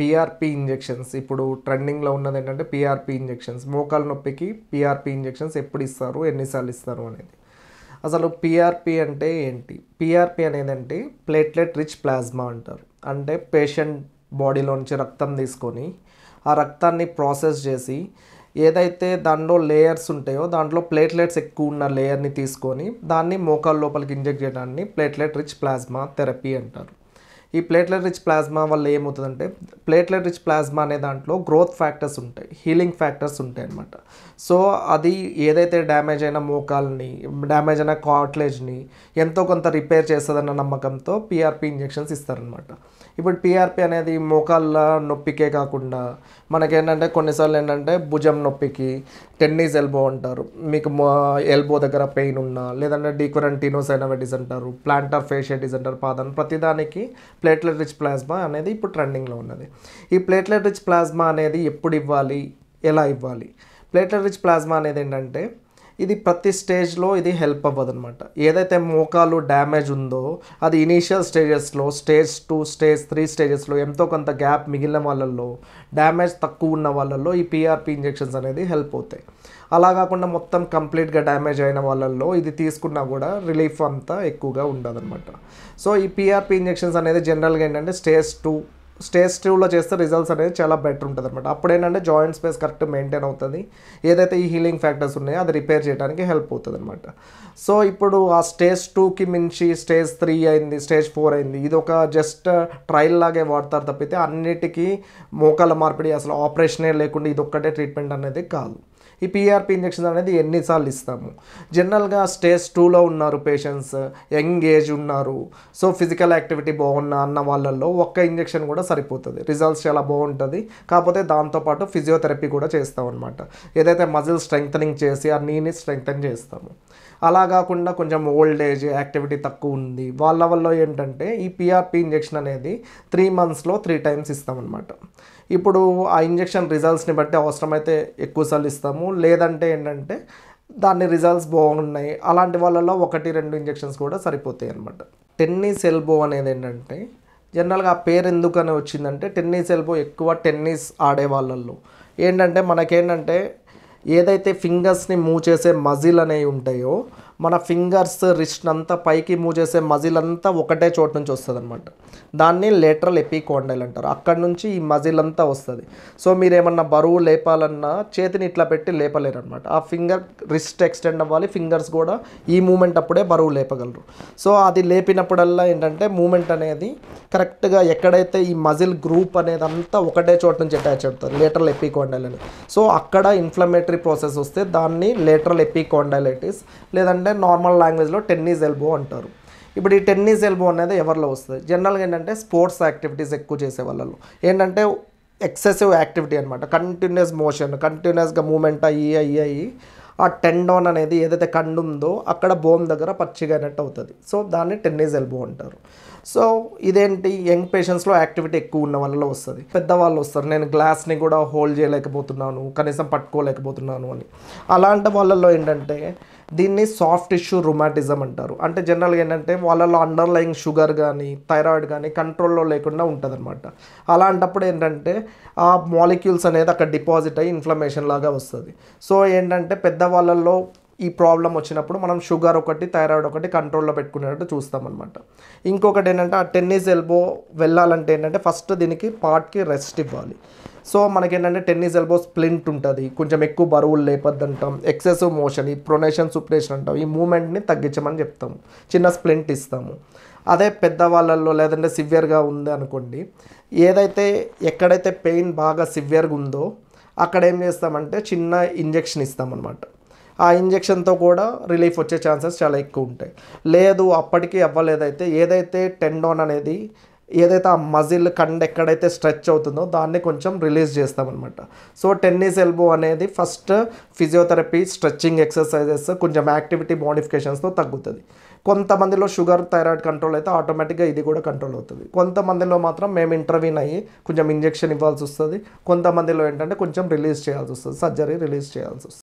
PRP injections ఇప్పుడు ట్రెండింగ్లో ఉన్నది ఏంటంటే పిఆర్పి ఇంజెక్షన్స్ మోకాలు నొప్పికి పిఆర్పి ఇంజెక్షన్స్ ఎప్పుడు ఇస్తారు ఎన్నిసార్లు ఇస్తారు అనేది అసలు పిఆర్పి అంటే ఏంటి పిఆర్పి అనేదంటే ప్లేట్లెట్ రిచ్ ప్లాస్మా అంటారు అంటే పేషెంట్ బాడీలో నుంచి రక్తం తీసుకొని ఆ రక్తాన్ని ప్రాసెస్ చేసి ఏదైతే దానిలో లేయర్స్ ఉంటాయో దాంట్లో ప్లేట్లెట్స్ ఎక్కువ ఉన్న లేయర్ని తీసుకొని దాన్ని మోకాల లోపలికి ఇంజెక్ట్ చేయడాన్ని ప్లేట్లెట్ రిచ్ ప్లాస్మా థెరపీ అంటారు ఈ ప్లేట్లెట్ రిచ్ ప్లాస్మా వల్ల ఏమవుతుందంటే ప్లేట్లెట్ రిచ్ ప్లాస్మా అనే దాంట్లో గ్రోత్ ఫ్యాక్టర్స్ ఉంటాయి హీలింగ్ ఫ్యాక్టర్స్ ఉంటాయి అనమాట సో అది ఏదైతే డ్యామేజ్ అయిన మోకాల్ని డ్యామేజ్ అయిన కాట్లేజ్ని ఎంతో కొంత రిపేర్ చేస్తుందన్న నమ్మకంతో పిఆర్పి ఇంజెక్షన్స్ ఇస్తారనమాట ఇప్పుడు పిఆర్పి అనేది మోకాళ్ళ నొప్పికే కాకుండా మనకేంటంటే కొన్నిసార్లు ఏంటంటే భుజం నొప్పికి టెన్నిస్ ఎల్బో అంటారు మీకు ఎల్బో దగ్గర పెయిన్ ఉన్నా లేదంటే డీక్వరంటీనోసైనవైటిస్ అంటారు ప్లాంటర్ ఫేషియటిస్ అంటారు పాదం ప్రతిదానికి ప్లేట్లెట్ రిచ్ ప్లాస్మా అనేది ఇప్పుడు ట్రెండింగ్లో ఉన్నది ఈ ప్లేట్లెట్ రిచ్ ప్లాస్మా అనేది ఎప్పుడు ఇవ్వాలి ఎలా ఇవ్వాలి ప్లేట్లెట్ రిచ్ ప్లాస్మా అనేది ఏంటంటే ఇది ప్రతి స్టేజ్లో ఇది హెల్ప్ అవ్వదు అనమాట ఏదైతే మోకాలు డ్యామేజ్ ఉందో అది ఇనీషియల్ స్టేజెస్లో స్టేజ్ టూ స్టేజ్ త్రీ స్టేజెస్లో ఎంతో కొంత గ్యాప్ మిగిలిన వాళ్ళల్లో డ్యామేజ్ తక్కువ ఉన్న వాళ్ళల్లో ఈ పిఆర్పి ఇంజెక్షన్స్ అనేది హెల్ప్ అవుతాయి అలా కాకుండా మొత్తం కంప్లీట్గా డ్యామేజ్ అయిన వాళ్ళల్లో ఇది తీసుకున్నా కూడా రిలీఫ్ అంతా ఎక్కువగా ఉండదన్నమాట సో ఈ పిఆర్పి ఇంజెక్షన్స్ అనేది జనరల్గా ఏంటంటే స్టేజ్ టూ స్టేజ్ టూలో చేస్తే రిజల్ట్స్ అనేది చాలా బెటర్ ఉంటుంది అనమాట అప్పుడు ఏంటంటే జాయింట్ స్పేస్ కరెక్ట్ మెయింటైన్ అవుతుంది ఏదైతే ఈ హీలింగ్ ఫ్యాక్టర్స్ ఉన్నాయో అది రిపేర్ చేయడానికి హెల్ప్ అవుతుంది అనమాట సో ఇప్పుడు ఆ స్టేజ్ టూకి మించి స్టేజ్ త్రీ అయింది స్టేజ్ ఫోర్ అయింది ఇది ఒక జస్ట్ ట్రయల్ లాగే వాడతారు తప్పితే అన్నిటికీ మోకాల మార్పిడి అసలు ఆపరేషనే లేకుండా ఇది ఒక్కటే ట్రీట్మెంట్ అనేది కాదు ఈ పీఆర్పీ ఇంజక్షన్ అనేది ఎన్నిసార్లు ఇస్తాము జనరల్గా స్టేజ్ టూలో ఉన్నారు పేషెంట్స్ యంగ్ ఏజ్ ఉన్నారు సో ఫిజికల్ యాక్టివిటీ బాగున్న అన్న వాళ్ళల్లో ఒక్క ఇంజెక్షన్ కూడా సరిపోతుంది రిజల్ట్స్ చాలా బాగుంటుంది కాకపోతే దాంతోపాటు ఫిజియోథెరపీ కూడా చేస్తాం అనమాట ఏదైతే మజిల్ స్ట్రెంగ్తనింగ్ చేసి ఆ నీని స్ట్రెంగ్తన్ చేస్తాము అలా కాకుండా కొంచెం ఓల్డ్ ఏజ్ యాక్టివిటీ తక్కువ ఉంది వాళ్ళ వల్ల ఏంటంటే ఈ పిఆర్పి ఇంజెక్షన్ అనేది త్రీ మంత్స్లో త్రీ టైమ్స్ ఇస్తామన్నమాట ఇప్పుడు ఆ ఇంజెక్షన్ రిజల్ట్స్ని బట్టి అవసరమైతే ఎక్కువసార్లు ఇస్తాము లేదంటే ఏంటంటే దాన్ని రిజల్ట్స్ బాగున్నాయి అలాంటి వాళ్ళలో ఒకటి రెండు ఇంజెక్షన్స్ కూడా సరిపోతాయి అనమాట టెన్నిస్ ఎల్బో అనేది ఏంటంటే జనరల్గా ఆ పేరు ఎందుకని వచ్చిందంటే టెన్నిస్ ఎల్బో ఎక్కువ టెన్నిస్ ఆడే వాళ్ళల్లో ఏంటంటే మనకేంటంటే ఏదైతే ఫింగర్స్ని మూవ్ చేసే మజిల్ అనేవి ఉంటాయో మన ఫింగర్స్ రిస్ట్ అంతా పైకి మూవ్ చేసే మజిల్ అంతా ఒకటే చోటు నుంచి వస్తుంది అనమాట దాన్ని లేటరల్ ఎపికోండైల్ అంటారు అక్కడ నుంచి ఈ మజిల్ అంతా వస్తుంది సో మీరు ఏమన్నా బరువు లేపాలన్నా చేతిని ఇట్లా పెట్టి లేపలేరు అనమాట ఆ ఫింగర్ రిస్ట్ ఎక్స్టెండ్ అవ్వాలి ఫింగర్స్ కూడా ఈ మూమెంట్ అప్పుడే బరువు లేపగలరు సో అది లేపినప్పుడల్లా ఏంటంటే మూమెంట్ అనేది కరెక్ట్గా ఎక్కడైతే ఈ మజిల్ గ్రూప్ అనేది అంతా ఒకటే చోటు నుంచి అటాచ్ అవుతుంది లేటరల్ ఎపికోండైల్ అని సో అక్కడ ఇన్ఫ్లమేటరీ ప్రాసెస్ వస్తే దాన్ని లేటరల్ ఎపికోండైలైటిస్ లేదంటే అంటే నార్మల్ లాంగ్వేజ్లో టెన్నిస్ ఎల్బో అంటారు ఇప్పుడు ఈ టెన్నిస్ ఎల్బో అనేది ఎవరిలో వస్తుంది జనరల్గా ఏంటంటే స్పోర్ట్స్ యాక్టివిటీస్ ఎక్కువ చేసే వాళ్ళలో ఏంటంటే ఎక్సెసివ్ యాక్టివిటీ అనమాట కంటిన్యూస్ మోషన్ కంటిన్యూస్గా మూమెంట్ అయ్యి అయ్యి అయ్యి ఆ టెండోన్ అనేది ఏదైతే కండు ఉందో అక్కడ బోమ్ దగ్గర పచ్చిగా అయినట్టు అవుతుంది సో దాన్ని టెన్నిస్ ఎల్బో అంటారు సో ఇదేంటి యంగ్ పేషెంట్స్లో యాక్టివిటీ ఎక్కువ ఉన్న వాళ్ళలో వస్తుంది పెద్దవాళ్ళు వస్తారు నేను గ్లాస్ని కూడా హోల్డ్ చేయలేకపోతున్నాను కనీసం పట్టుకోలేకపోతున్నాను అని అలాంటి వాళ్ళల్లో ఏంటంటే దీన్ని సాఫ్ట్ టిష్యూ రుమాటిజం అంటారు అంటే జనరల్గా ఏంటంటే వాళ్ళలో అండర్లయింగ్ షుగర్ కానీ థైరాయిడ్ కానీ కంట్రోల్లో లేకుండా ఉంటుందన్నమాట అలాంటప్పుడు ఏంటంటే ఆ మాలిక్యూల్స్ అనేది అక్కడ డిపాజిట్ అయ్యి ఇన్ఫ్లమేషన్ లాగా వస్తుంది సో ఏంటంటే పెద్దవాళ్ళల్లో ఈ ప్రాబ్లం వచ్చినప్పుడు మనం షుగర్ ఒకటి థైరాయిడ్ ఒకటి కంట్రోల్లో పెట్టుకునేటట్టు చూస్తామన్నమాట ఇంకొకటి ఏంటంటే ఆ టెన్నిస్ ఎల్బో వెళ్ళాలంటే ఏంటంటే ఫస్ట్ దీనికి పార్ట్కి రెస్ట్ ఇవ్వాలి సో మనకేంటంటే టెన్నిస్ ఎల్బో స్ప్లింట్ ఉంటుంది కొంచెం ఎక్కువ బరువులు లేపద్దు అంటాం ఎక్సెసివ్ మోషన్ ఈ ప్రొనేషన్ సుప్రేషన్ అంటాం ఈ మూమెంట్ని తగ్గించమని చెప్తాము చిన్న స్ప్లింట్ ఇస్తాము అదే పెద్దవాళ్ళల్లో లేదంటే సివియర్గా ఉంది అనుకోండి ఏదైతే ఎక్కడైతే పెయిన్ బాగా సివియర్గా ఉందో అక్కడ ఏం చేస్తామంటే చిన్న ఇంజెక్షన్ ఇస్తామన్నమాట ఆ ఇంజెక్షన్తో కూడా రిలీఫ్ వచ్చే ఛాన్సెస్ చాలా ఎక్కువ ఉంటాయి లేదు అప్పటికీ అవ్వలేదైతే ఏదైతే టెండోన్ అనేది ఏదైతే ఆ మజిల్ కండ్ ఎక్కడైతే స్ట్రెచ్ అవుతుందో దాన్ని కొంచెం రిలీజ్ చేస్తామన్నమాట సో టెన్నిస్ ఎల్బో అనేది ఫస్ట్ ఫిజియోథెరపీ స్ట్రెచ్చింగ్ ఎక్సర్సైజెస్ కొంచెం యాక్టివిటీ మోడిఫికేషన్స్తో తగ్గుతుంది కొంతమందిలో షుగర్ థైరాయిడ్ కంట్రోల్ అయితే ఆటోమేటిక్గా ఇది కూడా కంట్రోల్ అవుతుంది కొంతమందిలో మాత్రం మేము ఇంటర్వ్యూన్ అయ్యి కొంచెం ఇంజెక్షన్ ఇవ్వాల్సి వస్తుంది కొంతమందిలో ఏంటంటే కొంచెం రిలీజ్ చేయాల్సి వస్తుంది సర్జరీ రిలీజ్ చేయాల్సి వస్తుంది